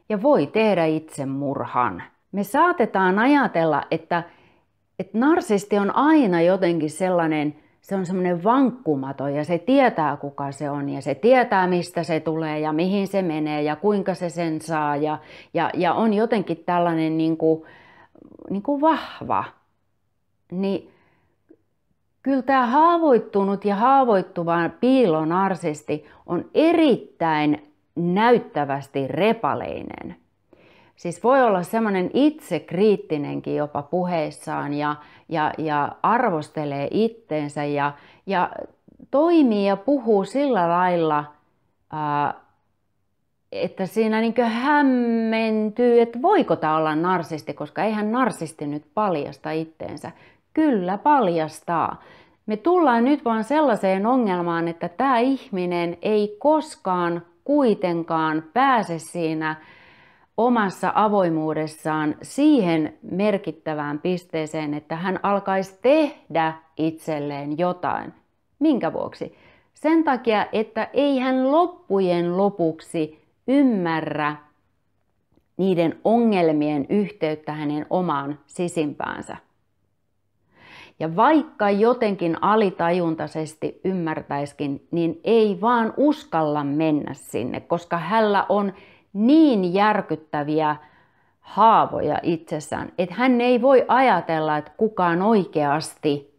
ja voi tehdä itsemurhan. Me saatetaan ajatella, että, että narsisti on aina jotenkin sellainen, se on semmoinen vankkumaton ja se tietää kuka se on ja se tietää mistä se tulee ja mihin se menee ja kuinka se sen saa ja, ja, ja on jotenkin tällainen niin kuin, niin kuin vahva. Niin kyllä tämä haavoittunut ja haavoittuva piilonarsisti on erittäin näyttävästi repaleinen. Siis voi olla semmoinen itsekriittinenkin jopa puheissaan ja, ja, ja arvostelee itteensä ja, ja toimii ja puhuu sillä lailla, ää, että siinä niin hämmentyy, että voiko tämä olla narsisti, koska eihän narsisti nyt paljasta itteensä. Kyllä paljastaa. Me tullaan nyt vaan sellaiseen ongelmaan, että tämä ihminen ei koskaan kuitenkaan pääse siinä omassa avoimuudessaan siihen merkittävään pisteeseen, että hän alkaisi tehdä itselleen jotain. Minkä vuoksi? Sen takia, että ei hän loppujen lopuksi ymmärrä niiden ongelmien yhteyttä hänen omaan sisimpäänsä. Ja vaikka jotenkin alitajuntaisesti ymmärtäiskin, niin ei vaan uskalla mennä sinne, koska hänellä on niin järkyttäviä haavoja itsessään, että hän ei voi ajatella, että kukaan oikeasti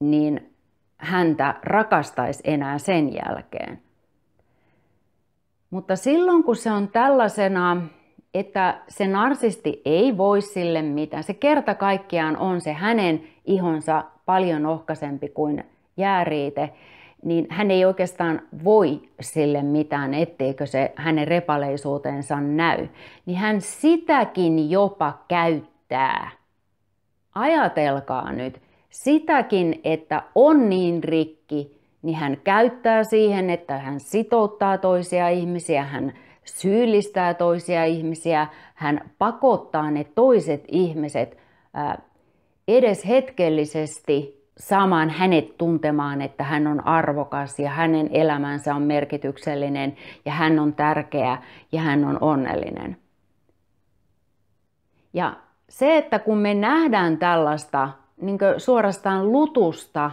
niin häntä rakastaisi enää sen jälkeen. Mutta silloin kun se on tällaisena että se narsisti ei voi sille mitään. Se kerta kaikkiaan on se hänen ihonsa paljon ohkaisempi kuin jääriite, niin hän ei oikeastaan voi sille mitään, etteikö se hänen repaleisuutensa näy. Niin hän sitäkin jopa käyttää. Ajatelkaa nyt, sitäkin, että on niin rikki, niin hän käyttää siihen, että hän sitouttaa toisia ihmisiä, hän syyllistää toisia ihmisiä, hän pakottaa ne toiset ihmiset edes hetkellisesti saamaan hänet tuntemaan, että hän on arvokas ja hänen elämänsä on merkityksellinen ja hän on tärkeä ja hän on onnellinen. Ja se, että kun me nähdään tällaista niin suorastaan lutusta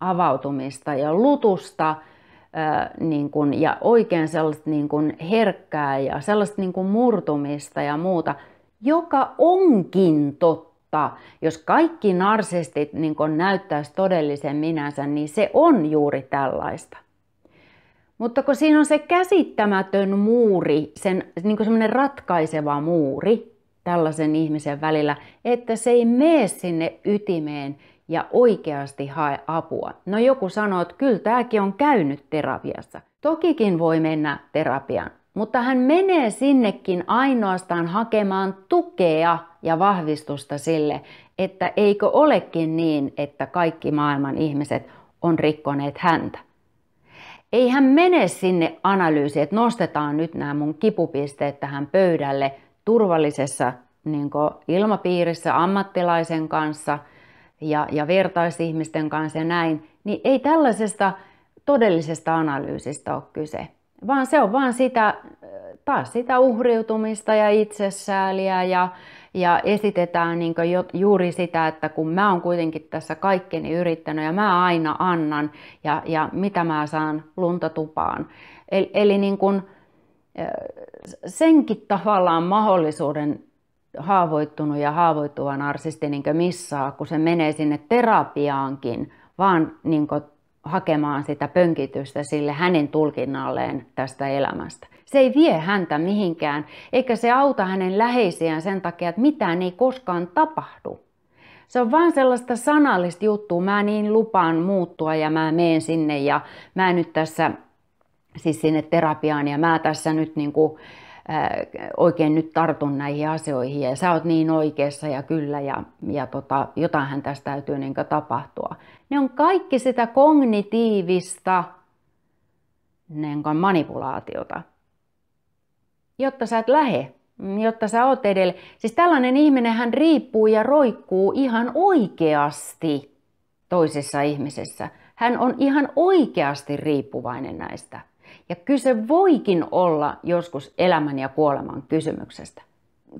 avautumista ja lutusta niin kuin, ja oikein sellaista niin kuin herkkää ja sellaista niin kuin murtumista ja muuta, joka onkin totta. Jos kaikki narsistit niin näyttäisi todellisen minänsä, niin se on juuri tällaista. Mutta kun siinä on se käsittämätön muuri, sen, niin kuin semmoinen ratkaiseva muuri tällaisen ihmisen välillä, että se ei mene sinne ytimeen, ja oikeasti hae apua. No joku sanoo, että kyllä tämäkin on käynyt terapiassa. Tokikin voi mennä terapian, mutta hän menee sinnekin ainoastaan hakemaan tukea ja vahvistusta sille, että eikö olekin niin, että kaikki maailman ihmiset on rikkoneet häntä. Ei hän mene sinne analyysiin, että nostetaan nyt nämä mun kipupisteet tähän pöydälle turvallisessa niin ilmapiirissä ammattilaisen kanssa – ja, ja vertaisi ihmisten kanssa ja näin, niin ei tällaisesta todellisesta analyysistä ole kyse, vaan se on vaan sitä, taas sitä uhriutumista ja itsesääliä ja, ja esitetään niin juuri sitä, että kun mä oon kuitenkin tässä kaikkeni yrittänyt ja mä aina annan ja, ja mitä mä saan lunta tupaan. Eli, eli niin kuin, senkin tavallaan mahdollisuuden haavoittunut ja haavoittuva narsisti niin missaa, kun se menee sinne terapiaankin, vaan niin hakemaan sitä pönkitystä sille hänen tulkinnalleen tästä elämästä. Se ei vie häntä mihinkään, eikä se auta hänen läheisiään sen takia, että mitään ei koskaan tapahdu. Se on vaan sellaista sanallista juttua, mä niin lupaan muuttua ja mä menen sinne ja mä nyt tässä, siis sinne terapiaan ja mä tässä nyt niin kuin, oikein nyt tartun näihin asioihin ja sä oot niin oikeassa ja kyllä ja, ja tota, jotain tästä täytyy niin tapahtua. Ne on kaikki sitä kognitiivista niin manipulaatiota, jotta sä et lähe, jotta sä oot edelle. Siis tällainen ihminen hän riippuu ja roikkuu ihan oikeasti toisessa ihmisessä. Hän on ihan oikeasti riippuvainen näistä ja kyse voikin olla joskus elämän ja kuoleman kysymyksestä.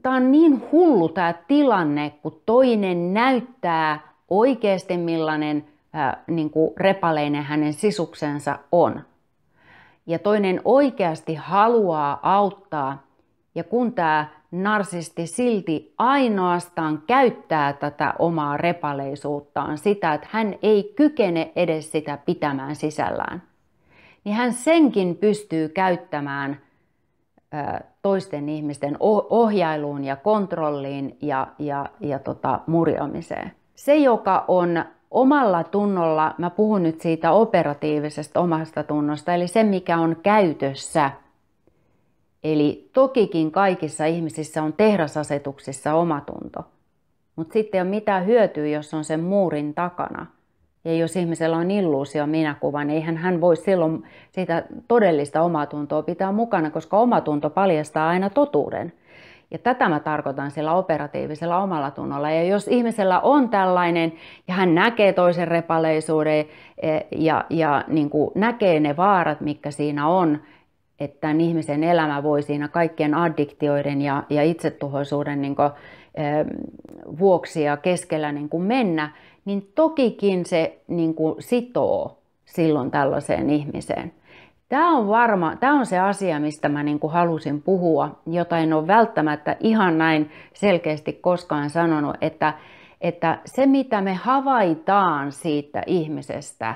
Tämä on niin hullu tämä tilanne, kun toinen näyttää oikeasti millainen ää, niin kuin repaleinen hänen sisuksensa on. Ja toinen oikeasti haluaa auttaa. Ja kun tämä narsisti silti ainoastaan käyttää tätä omaa repaleisuuttaan, sitä, että hän ei kykene edes sitä pitämään sisällään niin hän senkin pystyy käyttämään toisten ihmisten ohjailuun ja kontrolliin ja, ja, ja tota, murjomiseen. Se, joka on omalla tunnolla, mä puhun nyt siitä operatiivisesta omasta tunnosta, eli se, mikä on käytössä. Eli tokikin kaikissa ihmisissä on tehdasasetuksissa omatunto, mutta sitten ei ole mitään hyötyä, jos on sen muurin takana – ja jos ihmisellä on illuusio minäkuva, niin eihän hän voi silloin sitä todellista omatuntoa pitää mukana, koska omatunto paljastaa aina totuuden. Ja tätä mä tarkoitan sillä operatiivisella omalla tunnolla. Ja jos ihmisellä on tällainen ja hän näkee toisen repaleisuuden e, ja, ja niin kuin näkee ne vaarat, mikä siinä on, että tämän ihmisen elämä voi siinä kaikkien addiktioiden ja, ja itsetuhoisuuden niin kuin, e, vuoksi ja keskellä niin kuin mennä, niin tokikin se niin kuin sitoo silloin tällaiseen ihmiseen. Tämä on, varma, tämä on se asia, mistä mä niin kuin halusin puhua, jota en ole välttämättä ihan näin selkeästi koskaan sanonut, että, että se mitä me havaitaan siitä ihmisestä,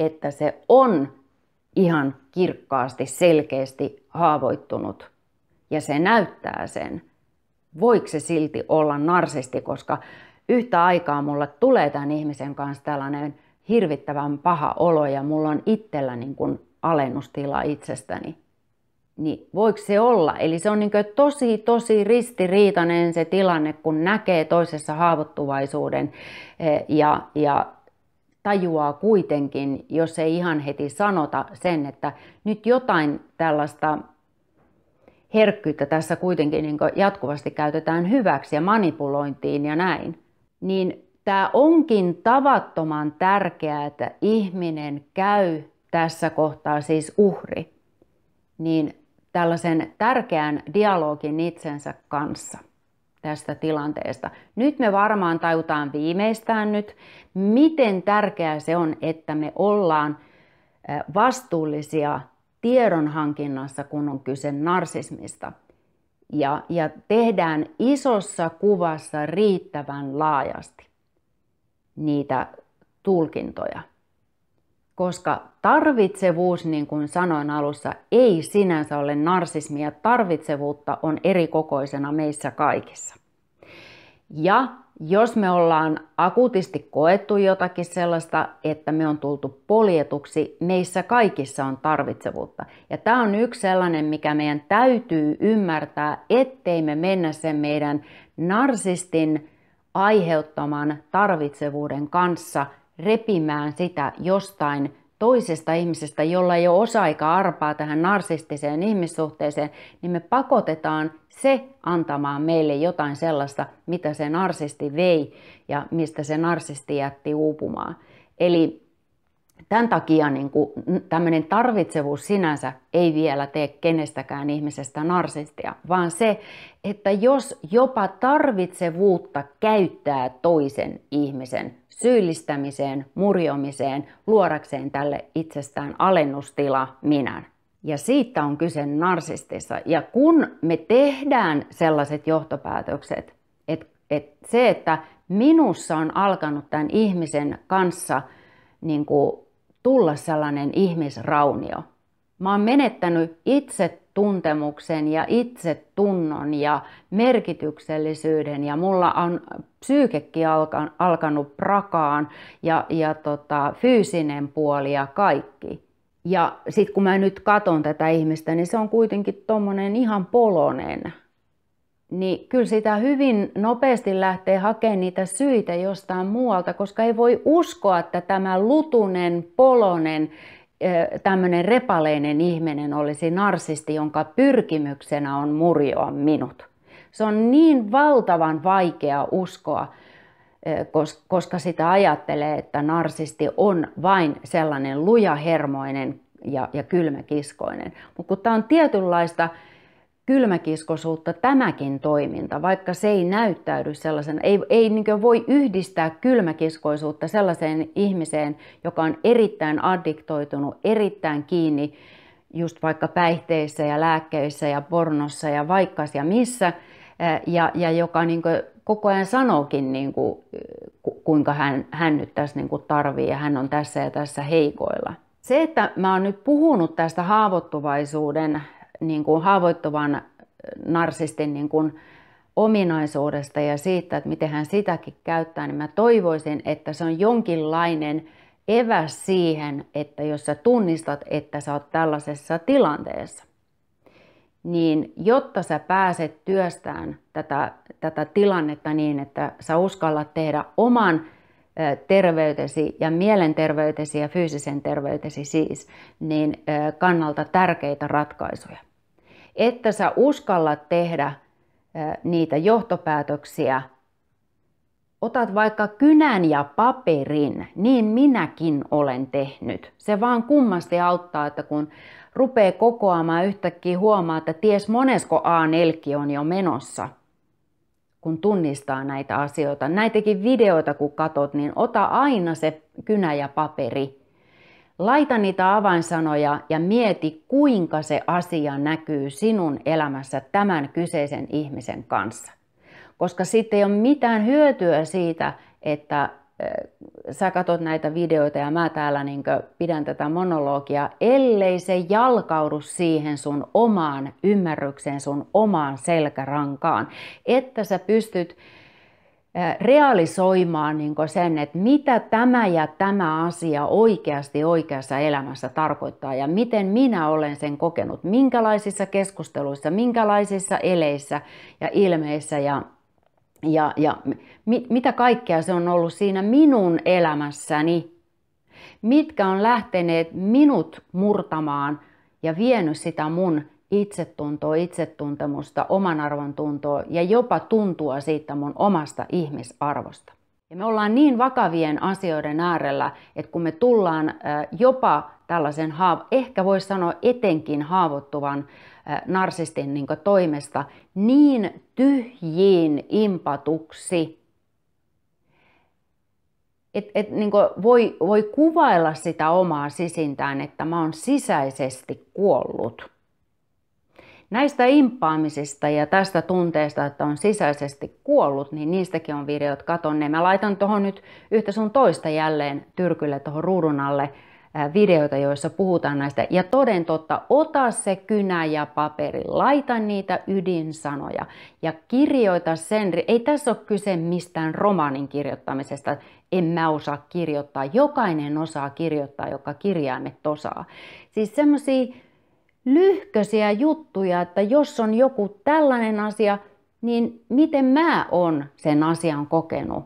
että se on ihan kirkkaasti, selkeästi haavoittunut ja se näyttää sen, voiko se silti olla narsisti, koska yhtä aikaa mulla tulee tämän ihmisen kanssa tällainen hirvittävän paha olo ja mulla on itsellä niin kuin alennustila itsestäni. Niin voiko se olla? Eli se on niin kuin tosi, tosi ristiriitainen se tilanne, kun näkee toisessa haavoittuvaisuuden eh, ja, ja tajuaa kuitenkin, jos ei ihan heti sanota sen, että nyt jotain tällaista herkkyyttä tässä kuitenkin niin jatkuvasti käytetään hyväksi ja manipulointiin ja näin niin tämä onkin tavattoman tärkeää, että ihminen käy tässä kohtaa siis uhri, niin tällaisen tärkeän dialogin itsensä kanssa tästä tilanteesta. Nyt me varmaan tajutaan viimeistään nyt, miten tärkeää se on, että me ollaan vastuullisia tiedonhankinnassa, kun on kyse narsismista – ja, ja tehdään isossa kuvassa riittävän laajasti niitä tulkintoja. Koska tarvitsevuus, niin kuin sanoin alussa, ei sinänsä ole narsismia. Tarvitsevuutta on erikokoisena meissä kaikissa. Ja jos me ollaan akuutisti koettu jotakin sellaista, että me on tultu poljetuksi, meissä kaikissa on tarvitsevuutta. Ja tämä on yksi sellainen, mikä meidän täytyy ymmärtää, ettei me mennä sen meidän narsistin aiheuttaman tarvitsevuuden kanssa repimään sitä jostain toisesta ihmisestä, jolla ei ole osa-aika arpaa tähän narsistiseen ihmissuhteeseen, niin me pakotetaan se antamaan meille jotain sellaista, mitä se narsisti vei ja mistä se narsisti jätti uupumaan. Eli tämän takia niin kuin, tämmöinen tarvitsevuus sinänsä ei vielä tee kenestäkään ihmisestä narsistia, vaan se, että jos jopa tarvitsevuutta käyttää toisen ihmisen syyllistämiseen, murjomiseen, luodakseen tälle itsestään alennustila minän. Ja siitä on kyse narsistissa. Ja kun me tehdään sellaiset johtopäätökset, että et se, että minussa on alkanut tämän ihmisen kanssa niin kuin tulla sellainen ihmisraunio. Mä oon menettänyt itsetuntemuksen ja itsetunnon ja merkityksellisyyden ja mulla on psyykekin alkanut prakaan ja, ja tota, fyysinen puoli ja kaikki. Ja sitten kun mä nyt katon tätä ihmistä, niin se on kuitenkin tommonen ihan polonen niin kyllä sitä hyvin nopeasti lähtee hakemaan niitä syitä jostain muualta, koska ei voi uskoa, että tämä lutunen, polonen, tämmöinen repaleinen ihminen olisi narsisti, jonka pyrkimyksenä on murjoa minut. Se on niin valtavan vaikea uskoa, koska sitä ajattelee, että narsisti on vain sellainen lujahermoinen ja, ja kylmäkiskoinen. Mutta kun tämä on tietynlaista kylmäkiskosuutta tämäkin toiminta, vaikka se ei näyttäydy sellaisena, ei, ei niin voi yhdistää kylmäkiskoisuutta sellaiseen ihmiseen, joka on erittäin addiktoitunut, erittäin kiinni just vaikka päihteissä ja lääkkeissä ja pornossa ja vaikka ja missä, ja, ja joka niin kuin koko ajan sanookin, niin kuin, kuinka hän, hän nyt tässä niin kuin tarvii ja hän on tässä ja tässä heikoilla. Se, että mä oon nyt puhunut tästä haavoittuvaisuuden niin kuin haavoittuvan äh, narsistin niin kuin ominaisuudesta ja siitä, että miten hän sitäkin käyttää, niin mä toivoisin, että se on jonkinlainen eväs siihen, että jos sä tunnistat, että sä oot tällaisessa tilanteessa, niin jotta sä pääset työstään tätä, tätä tilannetta niin, että sä uskallat tehdä oman äh, terveytesi ja mielenterveytesi ja fyysisen terveytesi siis, niin äh, kannalta tärkeitä ratkaisuja että sä uskallat tehdä niitä johtopäätöksiä, otat vaikka kynän ja paperin, niin minäkin olen tehnyt. Se vaan kummasti auttaa, että kun rupeaa kokoamaan yhtäkkiä huomaa, että ties monesko A4 on jo menossa, kun tunnistaa näitä asioita. Näitäkin videoita kun katot, niin ota aina se kynä ja paperi Laita niitä avainsanoja ja mieti, kuinka se asia näkyy sinun elämässä tämän kyseisen ihmisen kanssa. Koska sitten ei ole mitään hyötyä siitä, että sä katot näitä videoita ja mä täällä niin pidän tätä monologia, ellei se jalkaudu siihen sun omaan ymmärrykseen, sun omaan selkärankaan, että sä pystyt realisoimaan niin sen, että mitä tämä ja tämä asia oikeasti oikeassa elämässä tarkoittaa ja miten minä olen sen kokenut, minkälaisissa keskusteluissa, minkälaisissa eleissä ja ilmeissä ja, ja, ja mi, mitä kaikkea se on ollut siinä minun elämässäni, mitkä on lähteneet minut murtamaan ja vienyt sitä mun itsetuntoa, itsetuntemusta, oman arvon tuntoa ja jopa tuntua siitä mun omasta ihmisarvosta. Ja me ollaan niin vakavien asioiden äärellä, että kun me tullaan jopa tällaisen, ehkä voisi sanoa etenkin haavoittuvan narsistin niin toimesta, niin tyhjiin impatuksi, et, et, niin voi, voi kuvailla sitä omaa sisintään, että mä oon sisäisesti kuollut. Näistä impaamisista ja tästä tunteesta, että on sisäisesti kuollut, niin niistäkin on videot katonne. Mä laitan tuohon nyt yhtä sun toista jälleen tyrkylle tuohon ruudun alle videoita, joissa puhutaan näistä. Ja toden totta, ota se kynä ja paperi, laita niitä ydinsanoja ja kirjoita sen. Ei tässä ole kyse mistään romaanin kirjoittamisesta, en mä osaa kirjoittaa. Jokainen osaa kirjoittaa, joka kirjaimet osaa. Siis semmoisia lyhkösiä juttuja, että jos on joku tällainen asia, niin miten mä oon sen asian kokenut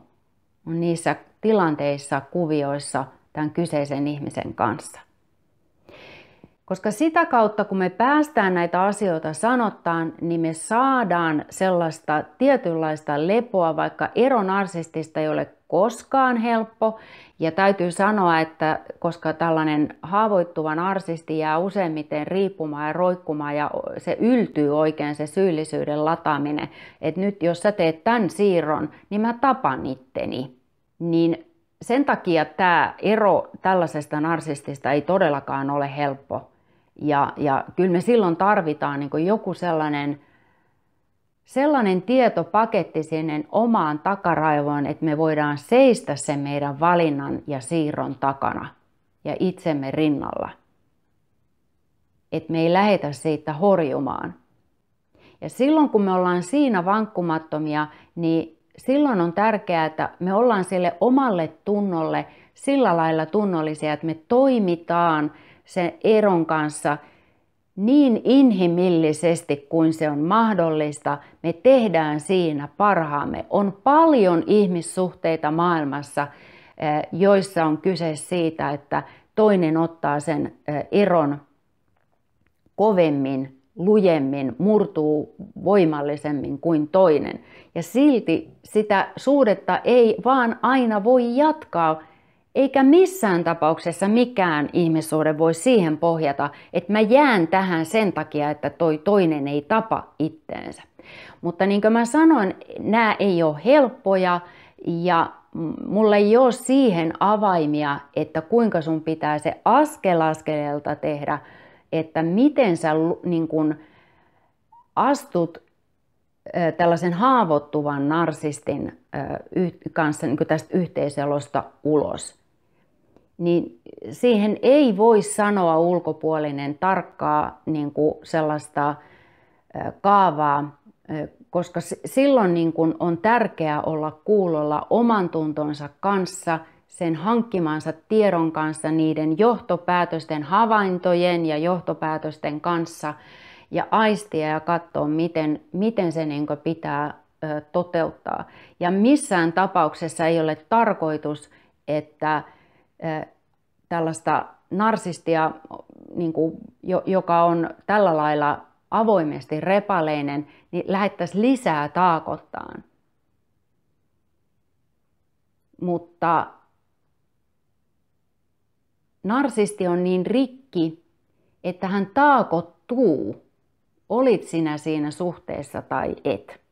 niissä tilanteissa, kuvioissa tämän kyseisen ihmisen kanssa. Koska sitä kautta, kun me päästään näitä asioita sanottaan, niin me saadaan sellaista tietynlaista lepoa, vaikka eronarsistista ei ole koskaan helppo. Ja täytyy sanoa, että koska tällainen haavoittuva narsisti jää useimmiten riippumaan ja roikkumaan ja se yltyy oikein se syyllisyyden lataaminen, että nyt jos sä teet tämän siirron, niin mä tapan itteni. Niin sen takia tämä ero tällaisesta narsistista ei todellakaan ole helppo. Ja, ja kyllä me silloin tarvitaan niin joku sellainen sellainen tietopaketti sinne omaan takaraivoon, että me voidaan seistä sen meidän valinnan ja siirron takana ja itsemme rinnalla. Että me ei lähetä siitä horjumaan. Ja silloin kun me ollaan siinä vankkumattomia, niin silloin on tärkeää, että me ollaan sille omalle tunnolle sillä lailla tunnollisia, että me toimitaan sen eron kanssa – niin inhimillisesti kuin se on mahdollista, me tehdään siinä parhaamme. On paljon ihmissuhteita maailmassa, eh, joissa on kyse siitä, että toinen ottaa sen eh, eron kovemmin, lujemmin, murtuu voimallisemmin kuin toinen. Ja silti sitä suhdetta ei vaan aina voi jatkaa eikä missään tapauksessa mikään ihmissuhde voi siihen pohjata, että mä jään tähän sen takia, että toi toinen ei tapa itteensä. Mutta niin kuin mä sanoin, nämä ei ole helppoja ja mulla ei ole siihen avaimia, että kuinka sun pitää se askel askeleelta tehdä, että miten sä niin kun astut tällaisen haavoittuvan narsistin kanssa niin tästä yhteiselosta ulos niin siihen ei voi sanoa ulkopuolinen tarkkaa niin kuin sellaista kaavaa, koska silloin niin kuin on tärkeää olla kuulolla oman tuntonsa kanssa, sen hankkimansa tiedon kanssa, niiden johtopäätösten, havaintojen ja johtopäätösten kanssa ja aistia ja katsoa, miten, miten se niin pitää toteuttaa. Ja missään tapauksessa ei ole tarkoitus, että tällaista narsistia, niin kuin, joka on tällä lailla avoimesti repaleinen, niin lähettäisi lisää taakottaan. Mutta narsisti on niin rikki, että hän taakottuu, olit sinä siinä suhteessa tai et.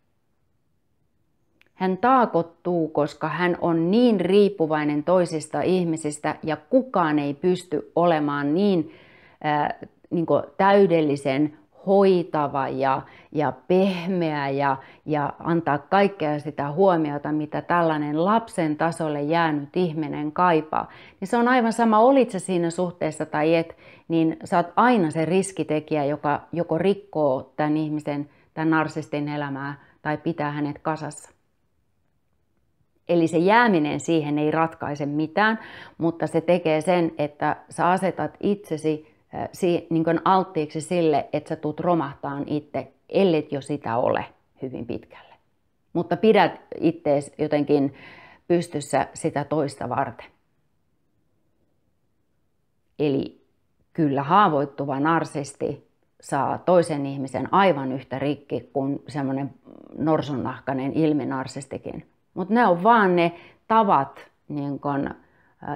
Hän taakottuu, koska hän on niin riippuvainen toisista ihmisistä ja kukaan ei pysty olemaan niin, ää, niin täydellisen hoitava ja, ja pehmeä ja, ja antaa kaikkea sitä huomiota, mitä tällainen lapsen tasolle jäänyt ihminen kaipaa, niin se on aivan sama, olit sä siinä suhteessa tai et, niin sä oot aina se riskitekijä, joka joko rikkoo tämän ihmisen, tämän narsistin elämää tai pitää hänet kasassa. Eli se jääminen siihen ei ratkaise mitään, mutta se tekee sen, että sä asetat itsesi niin kuin alttiiksi sille, että sä tuut romahtaan itse, ellet jo sitä ole hyvin pitkälle. Mutta pidät ittees jotenkin pystyssä sitä toista varten. Eli kyllä haavoittuva narsisti saa toisen ihmisen aivan yhtä rikki kuin semmoinen norsunnahkainen ilminarsistikin. Mutta ne on vaan ne tavat niin kun,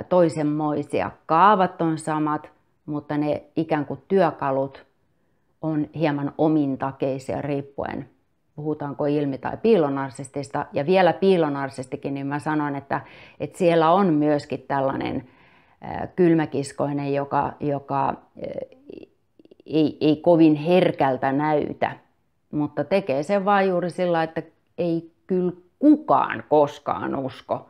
toisenmoisia. Kaavat on samat, mutta ne ikään kuin työkalut on hieman omintakeisia riippuen puhutaanko ilmi- tai piilonarsistista. Ja vielä piilonarsistikin, niin mä sanon, että, että siellä on myöskin tällainen kylmäkiskoinen, joka, joka ei, ei kovin herkältä näytä, mutta tekee sen vaan juuri sillä, että ei kyl, kukaan koskaan usko,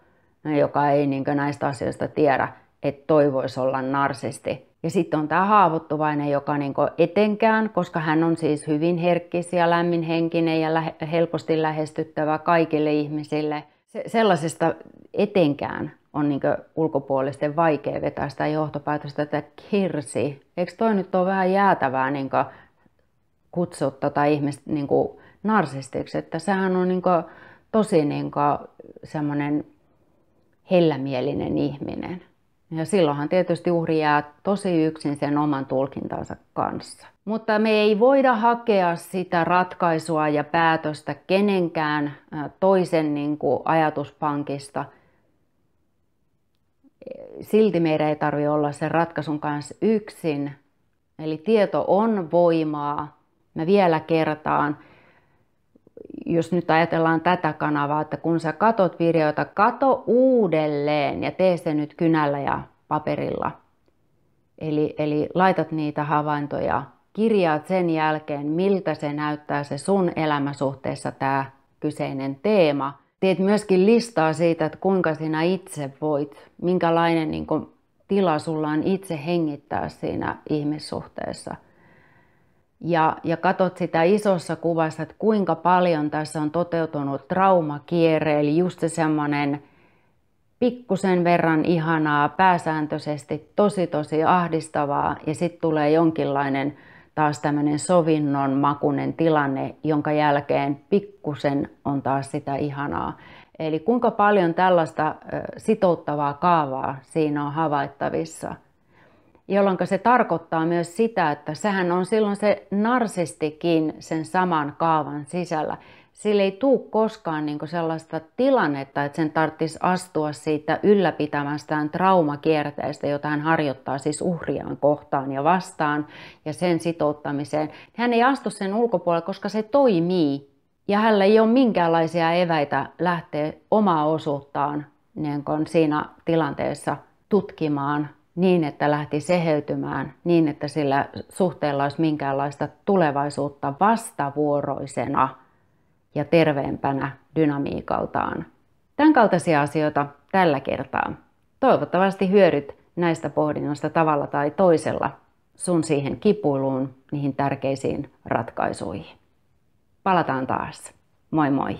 joka ei niin näistä asioista tiedä, että voisi olla narsisti. Ja sitten on tämä haavoittuvainen, joka niin etenkään, koska hän on siis hyvin herkkis ja lämminhenkinen ja lähe, helposti lähestyttävä kaikille ihmisille. Se, sellaisesta etenkään on niin ulkopuolisten vaikea vetää sitä johtopäätöstä, että kirsi, eikö toi nyt ole vähän jäätävää niin kutsua tota ihmistä niin narsistiksi, että sehän on niin kuin, tosi niin semmoinen hellämielinen ihminen. Ja silloinhan tietysti uhri jää tosi yksin sen oman tulkintansa kanssa. Mutta me ei voida hakea sitä ratkaisua ja päätöstä kenenkään toisen niin kuin ajatuspankista. Silti meidän ei tarvitse olla sen ratkaisun kanssa yksin. Eli tieto on voimaa. Mä vielä kertaan, jos nyt ajatellaan tätä kanavaa, että kun sä katot videota, kato uudelleen ja tee se nyt kynällä ja paperilla. Eli, eli laitat niitä havaintoja, kirjaat sen jälkeen, miltä se näyttää se sun elämäsuhteessa tämä kyseinen teema. Teet myöskin listaa siitä, että kuinka sinä itse voit, minkälainen niin kun, tila sulla on itse hengittää siinä ihmissuhteessa – ja, ja katot sitä isossa kuvassa, että kuinka paljon tässä on toteutunut traumakierre, eli just se semmoinen pikkusen verran ihanaa, pääsääntöisesti tosi tosi ahdistavaa ja sitten tulee jonkinlainen taas tämmöinen sovinnon makunen tilanne, jonka jälkeen pikkusen on taas sitä ihanaa. Eli kuinka paljon tällaista sitouttavaa kaavaa siinä on havaittavissa – jolloin se tarkoittaa myös sitä, että sehän on silloin se narsistikin sen saman kaavan sisällä. Sillä ei tule koskaan niin sellaista tilannetta, että sen tarvitsisi astua siitä ylläpitämästään traumakierteestä, jota hän harjoittaa siis uhriaan kohtaan ja vastaan ja sen sitouttamiseen. Hän ei astu sen ulkopuolelle, koska se toimii ja hänellä ei ole minkäänlaisia eväitä lähteä omaa osuuttaan niin siinä tilanteessa tutkimaan niin, että lähti seheytymään, niin, että sillä suhteella olisi minkäänlaista tulevaisuutta vastavuoroisena ja terveempänä dynamiikaltaan. Tämän kaltaisia asioita tällä kertaa. Toivottavasti hyödyt näistä pohdinnoista tavalla tai toisella sun siihen kipuiluun, niihin tärkeisiin ratkaisuihin. Palataan taas. Moi moi!